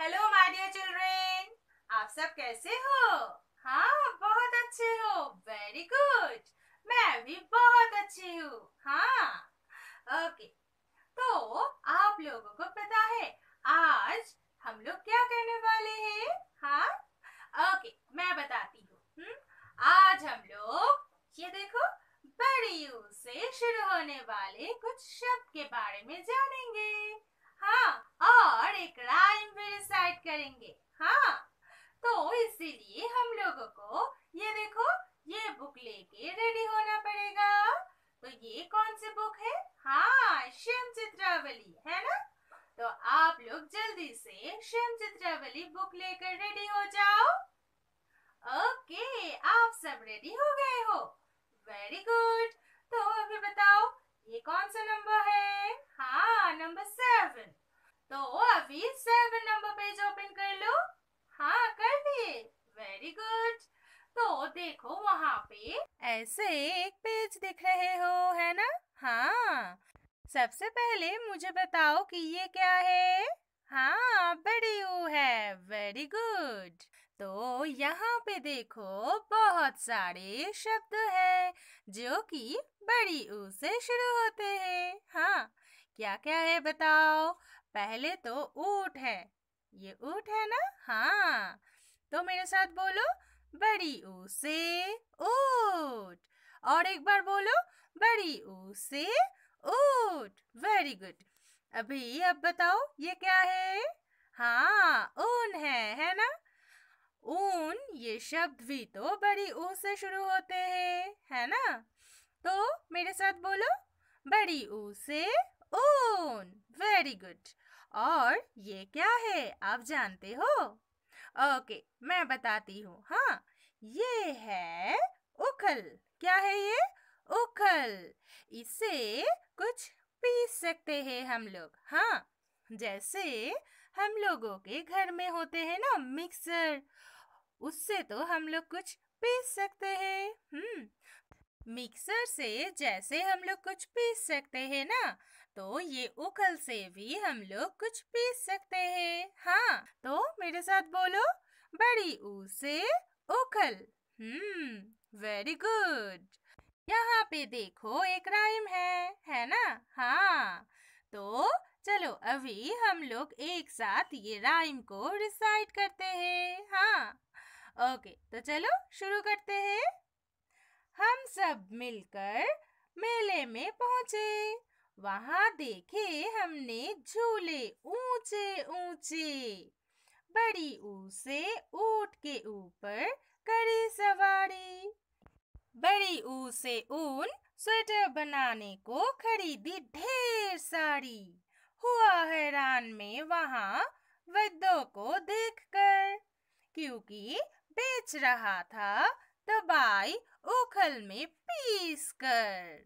hello my dear children आप सब कैसे हो हाँ बहुत अच्छे हो वेरी गुड मैं भी बहुत अच्छी हूँ हाँ ओके तो आप लोगों को पता है आज हम लोग क्या करने वाले हैं हाँ ओके मैं बताती हूँ हम्म, आज हम लोग ये देखो बड़ी यू से शुरू होने वाले कुछ शब्द के बारे में जानेंगे हाँ और एक राइम भी रिसाइट करेंगे हाँ तो इसीलिए हम लोगों को ये देखो ये बुक लेके रेडी होना पड़ेगा तो ये कौन सी बुक है हाँ श्याम चित्रावली है ना तो आप लोग जल्दी से श्याम चित्रावली बुक लेकर रेडी हो जाओ ओके आप सब रेडी हो गए हो वेरी गुड तो अभी बताओ ये कौन सा नंबर है हाँ नंबर अभी सेवन नंबर पेज ओपन कर लो हाँ कर दिए वेरी गुड तो देखो वहाँ पे ऐसे एक पेज दिख रहे हो है ना हाँ सबसे पहले मुझे बताओ कि ये क्या है हाँ बड़ी यू है वेरी गुड तो यहाँ पे देखो बहुत सारे शब्द है जो कि बड़ी ऊ से शुरू होते हैं हाँ क्या क्या है बताओ पहले तो ऊट है ये ऊट है ना हाँ तो मेरे साथ बोलो बड़ी ऊ से ऊट और एक बार बोलो बड़ी ऊ से ऊट वेरी गुड अभी अब बताओ ये क्या है हाँ ऊन है है ना ऊन ये शब्द भी तो बड़ी ऊ से शुरू होते हैं है ना तो मेरे साथ बोलो बड़ी ऊ से ऊन वेरी गुड और ये क्या है आप जानते हो ओके मैं बताती हूँ हाँ ये है उखल क्या है ये उखल इसे कुछ पीस सकते हैं हम लोग हाँ जैसे हम लोगों के घर में होते हैं ना मिक्सर उससे तो हम लोग कुछ पीस सकते हैं हम्म मिक्सर से जैसे हम लोग कुछ पीस सकते हैं ना तो ये उखल से भी हम लोग कुछ पीस सकते हैं हाँ तो मेरे साथ बोलो बड़ी ऊ से उखल हम्म वेरी गुड यहाँ पे देखो एक राइम है है ना हाँ तो चलो अभी हम लोग एक साथ ये राइम को रिसाइट करते हैं हाँ ओके तो चलो शुरू करते हैं हम सब मिलकर मेले में पहुंचे वहाँ देखे हमने झूले ऊंचे ऊंचे बड़ी ऊसे ऊट के ऊपर करी सवारी बड़ी ऊसे ऊन स्वेटर बनाने को खरीदी ढेर सारी हुआ हैरान में वहाँ वैद्यों को देखकर क्योंकि बेच रहा था दबाई उखल में पीस कर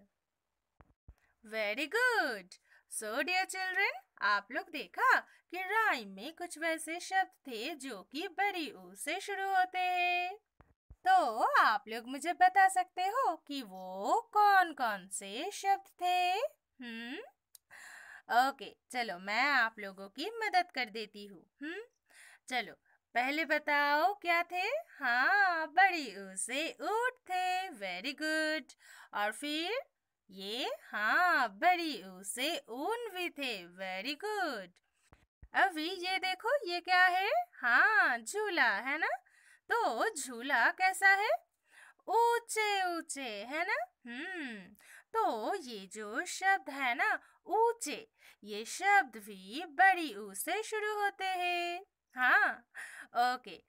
very good so dear children आप लोग देखा कि राइम में कुछ वैसे शब्द थे जो कि बड़ी ऊ से शुरू होते हैं तो आप लोग मुझे बता सकते हो कि वो कौन कौन से शब्द थे हम्म ओके चलो मैं आप लोगों की मदद कर देती हूँ हम्म चलो पहले बताओ क्या थे हाँ बड़ी ऊ से ऊट थे वेरी गुड और फिर ये हाँ बड़ी ऊ से ऊन भी थे वेरी गुड अभी ये देखो ये क्या है हाँ झूला है ना तो झूला कैसा है ऊंचे ऊंचे है ना हम्म तो ये जो शब्द है ना ऊंचे ये शब्द भी बड़ी ऊ से शुरू होते हैं हाँ ओके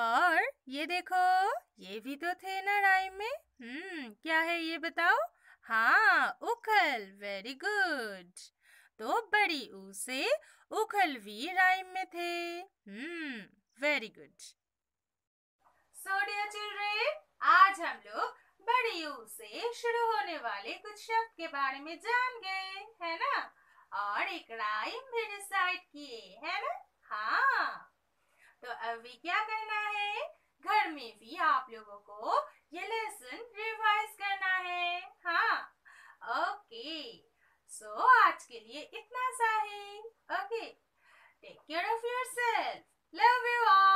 और ये देखो ये भी तो थे ना राइम में हम्म क्या है ये बताओ हाँ उखल वेरी गुड तो बड़ी ऊ से उखल भी राइम में थे hmm very good so dear children आज हम लोग बड़ी ऊ से शुरू होने वाले कुछ शब्द के बारे में जान गए है ना और एक राइम भी डिसाइड किए है ना हाँ तो अभी क्या करना है घर में भी आप लोगों को ये लेसन रिवाइज करना है हाँ ओके सो आज के लिए इतना सा है okay take care of yourself love you all